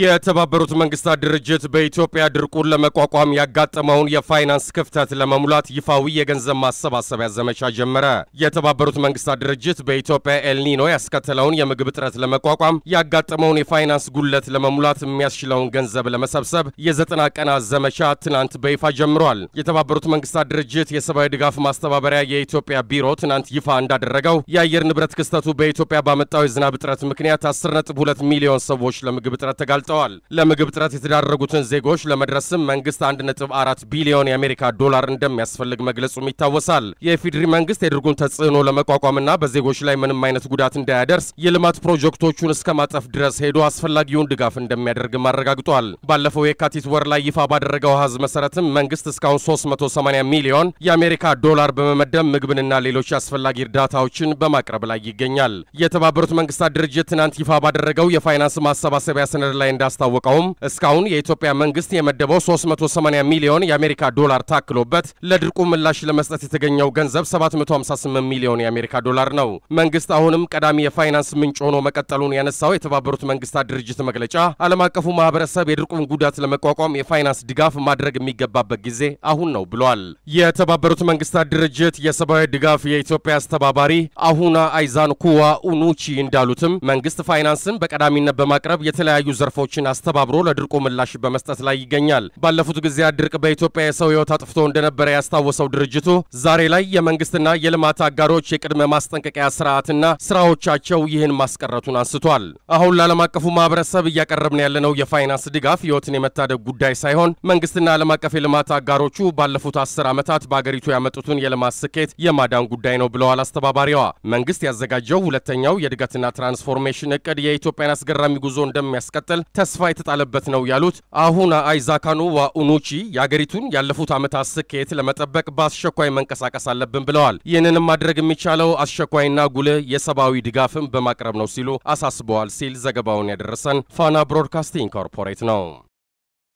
የተባበሩት መንግስታት ድርጅት በኢትዮጵያ ድርቁን ለመቋቋም ያጋጠመውን የፋይናንስ ክፍተት ለመሙላት ይፋዊ የገንዘብ ማሰባሰቢያ ዘመቻ ጀመረ። የተባበሩት መንግስታት ድርጅት በኢትዮጵያ ኤልኒኖ ያስከተለውን የምግብ እጥረት ለመቋቋም ያጋጠመውን የፋይናንስ ጉድለት ለመሙላት የሚያስችለውን ገንዘብ ለመሰብሰብ የዘጠና ቀናት ዘመቻ ትናንት በይፋ ጀምሯል። የተባበሩት መንግስታት ድርጅት የሰብአዊ ድጋፍ ማስተባበሪያ የኢትዮጵያ ቢሮ ትናንት ይፋ እንዳደረገው የአየር ንብረት ክስተቱ በኢትዮጵያ ባመጣው የዝናብ እጥረት ምክንያት 10.2 ሚሊዮን ሰዎች ለምግብ እጥረት ተጋልጠዋል። ለምግብ እጥረት የተዳረጉትን ዜጎች ለመድረስም መንግስት 1.4 ቢሊዮን የአሜሪካ ዶላር እንደሚያስፈልግ መግለጹም ይታወሳል። የኢፌዴሪ መንግስት የድርጉን ተጽዕኖ ለመቋቋምና በዜጎች ላይ ምንም አይነት ጉዳት እንዳያደርስ የልማት ፕሮጀክቶቹን እስከ ማጠፍ ድረስ ሄዶ አስፈላጊውን ድጋፍ እንደሚያደርግም አረጋግጧል። ባለፈው የካቲት ወር ላይ ይፋ ባደረገው አሃዝ መሰረትም መንግስት እስካሁን 380 ሚሊዮን የአሜሪካ ዶላር በመመደብ ምግብንና ሌሎች አስፈላጊ እርዳታዎችን በማቅረብ ላይ ይገኛል። የተባበሩት መንግስታት ድርጅት ትናንት ይፋ ባደረገው የፋይናንስ ማሰባሰቢያ ሰነድ ላይ እንዳስታወቀውም እስካሁን የኢትዮጵያ መንግስት የመደበው 380 ሚሊዮን የአሜሪካ ዶላር ታክሎበት ለድርቁ ምላሽ ለመስጠት የተገኘው ገንዘብ 758 ሚሊዮን የአሜሪካ ዶላር ነው። መንግስት አሁንም ቀዳሚ የፋይናንስ ምንጭ ሆኖ መቀጠሉን ያነሳው የተባበሩት መንግስታት ድርጅት መግለጫ ዓለም አቀፉ ማህበረሰብ የድርቁን ጉዳት ለመቋቋም የፋይናንስ ድጋፍ ማድረግ የሚገባበት ጊዜ አሁን ነው ብሏል። የተባበሩት መንግስታት ድርጅት የሰብአዊ ድጋፍ የኢትዮጵያ አስተባባሪ አሁና አይዛን ኩዋ ኡኑቺ እንዳሉትም መንግስት ፋይናንስን በቀዳሚነት በማቅረብ የተለያዩ ዘርፍ ዘርፎችን አስተባብሮ ለድርቁ ምላሽ በመስጠት ላይ ይገኛል። ባለፉት ጊዜያት ድርቅ በኢትዮጵያ የሰው ሕይወት አጥፍቶ እንደነበረ ያስታወሰው ድርጅቱ ዛሬ ላይ የመንግስትና የልማት አጋሮች የቅድመ ማስጠንቀቂያ ስርዓትና ስራዎቻቸው ይህን ማስቀረቱን አንስቷል። አሁን ለዓለም አቀፉ ማህበረሰብ እያቀረብን ያለነው የፋይናንስ ድጋፍ ሕይወትን የመታደግ ጉዳይ ሳይሆን መንግስትና ዓለም አቀፍ የልማት አጋሮቹ ባለፉት አስር ዓመታት በአገሪቱ ያመጡትን የልማት ስኬት የማዳን ጉዳይ ነው ብለዋል አስተባባሪዋ። መንግስት ያዘጋጀው ሁለተኛው የእድገትና ትራንስፎርሜሽን እቅድ የኢትዮጵያን አስገራሚ ጉዞ እንደሚያስቀጥል ተስፋ የተጣለበት ነው ያሉት አሁን አይዛካኑ ዋኡኑቺ የአገሪቱን ያለፉት ዓመታት ስኬት ለመጠበቅ በአስቸኳይ መንቀሳቀስ አለብን ብለዋል። ይህንንም ማድረግ የሚቻለው አስቸኳይና ጉልህ የሰብአዊ ድጋፍን በማቅረብ ነው ሲሉ አሳስበዋል ሲል ዘገባውን ያደረሰን ፋና ብሮድካስቲንግ ኮርፖሬት ነው።